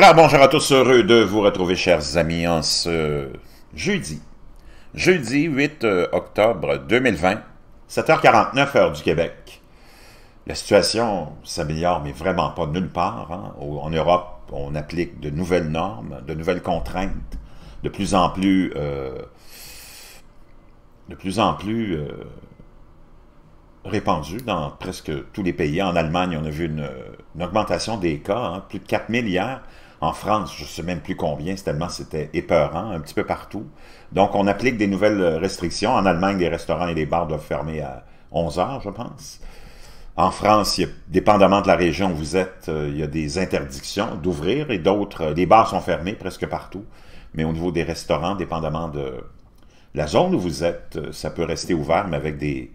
Alors bonjour à tous, heureux de vous retrouver chers amis en ce jeudi. Jeudi 8 euh, octobre 2020, 7h49 heure du Québec. La situation s'améliore, mais vraiment pas nulle part. Hein. En Europe, on applique de nouvelles normes, de nouvelles contraintes, de plus en plus, euh, de plus en plus euh, répandues dans presque tous les pays. En Allemagne, on a vu une, augmentation des cas, hein, plus de 4000 hier. En France, je ne sais même plus combien, tellement c'était épeurant, un petit peu partout. Donc, on applique des nouvelles restrictions. En Allemagne, les restaurants et les bars doivent fermer à 11 heures, je pense. En France, dépendamment de la région où vous êtes, euh, il y a des interdictions d'ouvrir et d'autres, euh, les bars sont fermés presque partout. Mais au niveau des restaurants, dépendamment de la zone où vous êtes, euh, ça peut rester ouvert, mais avec des,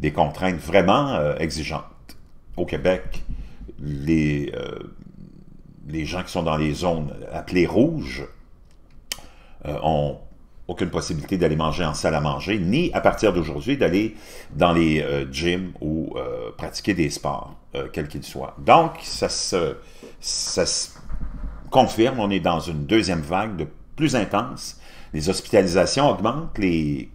des contraintes vraiment exigeantes. Au Québec, les, les gens qui sont dans les zones appelées rouges euh, ont aucune possibilité d'aller manger en salle à manger, ni à partir d'aujourd'hui d'aller dans les euh, gyms ou euh, pratiquer des sports, quels qu'ils soient. Donc, ça se, confirme, on est dans une deuxième vague de plus intense. Les hospitalisations augmentent, les,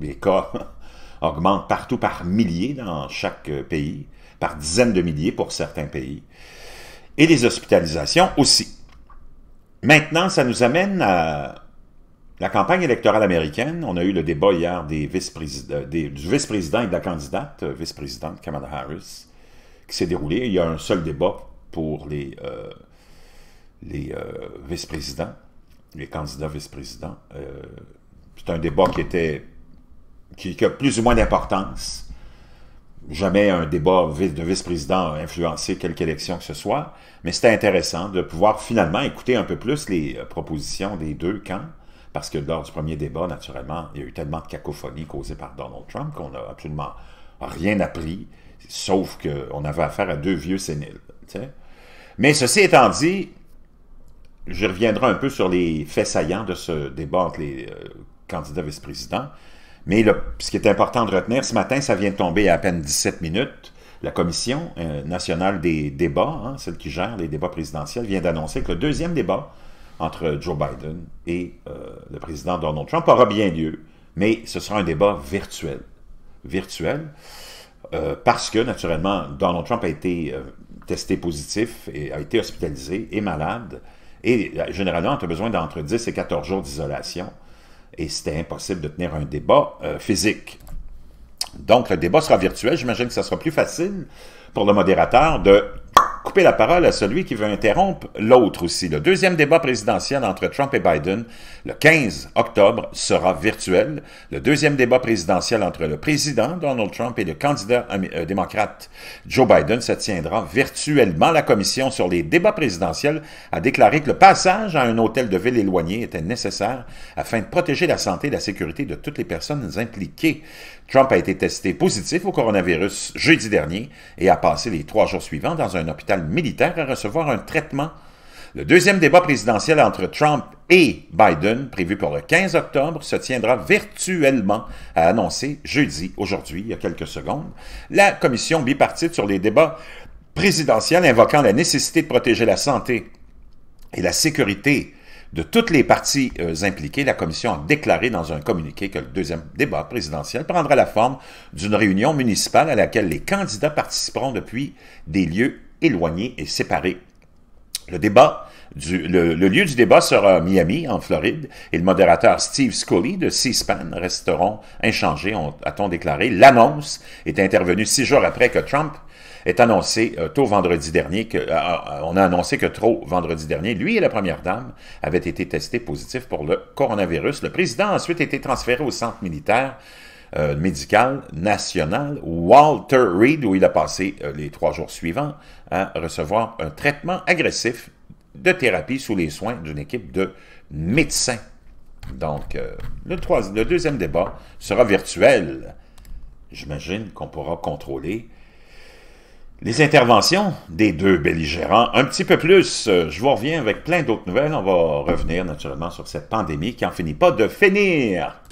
les cas augmentent partout par milliers dans chaque pays, par dizaines de milliers pour certains pays et les hospitalisations aussi. Maintenant, ça nous amène à la campagne électorale américaine. On a eu le débat hier des vice euh, du vice-président et de la candidate euh, vice-présidente Kamala Harris qui s'est déroulé. Il y a un seul débat pour les, euh, les vice-présidents, les candidats vice-présidents. C'est un débat qui était qui, qui a plus ou moins d'importance jamais un débat de vice-président a influencé quelque élection que ce soit, mais c'était intéressant de pouvoir finalement écouter un peu plus les euh, propositions des deux camps, parce que lors du premier débat, naturellement, il y a eu tellement de cacophonie causée par Donald Trump qu'on n'a absolument rien appris, sauf qu'on avait affaire à deux vieux séniles. Mais ceci étant dit, je reviendrai un peu sur les faits saillants de ce débat entre les euh, candidats vice-présidents, mais ce qui est important de retenir, ce matin, ça vient de tomber à peine 17 minutes. La Commission euh, nationale des débats, hein, celle qui gère les débats présidentiels, vient d'annoncer que le deuxième débat entre Joe Biden et euh, le président Donald Trump aura bien lieu, mais ce sera un débat virtuel. Virtuel, euh, parce que, naturellement, Donald Trump a été testé positif et a été hospitalisé et malade, et généralement, on a besoin d'entre 10 et 14 jours d'isolation et c'était impossible de tenir un débat euh, physique. Donc, le débat sera virtuel. J'imagine que ça sera plus facile pour le modérateur de couper la parole à celui qui veut interrompre l'autre aussi. Le deuxième débat présidentiel entre Trump et Biden, le 15 octobre, sera virtuel. Le deuxième débat présidentiel entre le président Donald Trump et le candidat euh, démocrate Joe Biden se tiendra virtuellement. La commission sur les débats présidentiels a déclaré que le passage à un hôtel de ville éloigné était nécessaire afin de protéger la santé et la sécurité de toutes les personnes impliquées. Trump a été testé positif au coronavirus jeudi dernier et a passé les trois jours suivants dans un hôpital militaire à recevoir un traitement. Le deuxième débat présidentiel entre Trump et Biden, prévu pour le 15 octobre, se tiendra virtuellement, a annoncé jeudi, aujourd'hui, il y a quelques secondes, la commission bipartite sur les débats présidentiels invoquant la nécessité de protéger la santé et la sécurité de toutes les parties euh, impliquées, la Commission a déclaré dans un communiqué que le deuxième débat présidentiel prendra la forme d'une réunion municipale à laquelle les candidats participeront depuis des lieux éloignés et séparés le débat le, lieu du débat sera Miami, en Floride, et le modérateur Steve Scully de C-SPAN resteront inchangés, a-t-on déclaré. L'annonce est intervenue six jours après que Trump est annoncé euh, tôt vendredi dernier que euh, euh, on a annoncé que trop vendredi dernier, lui et la première dame avaient été testés positifs pour le coronavirus. Le président a ensuite été transféré au centre militaire euh, médical national, Walter Reed, où il a passé euh, les trois jours suivants à recevoir un traitement agressif de thérapie sous les soins d'une équipe de médecins. Donc, euh, le, le, deuxième débat sera virtuel. J'imagine qu'on pourra contrôler les interventions des deux belligérants un petit peu plus. Je vous reviens avec plein d'autres nouvelles. On va revenir naturellement sur cette pandémie qui n'en finit pas de finir.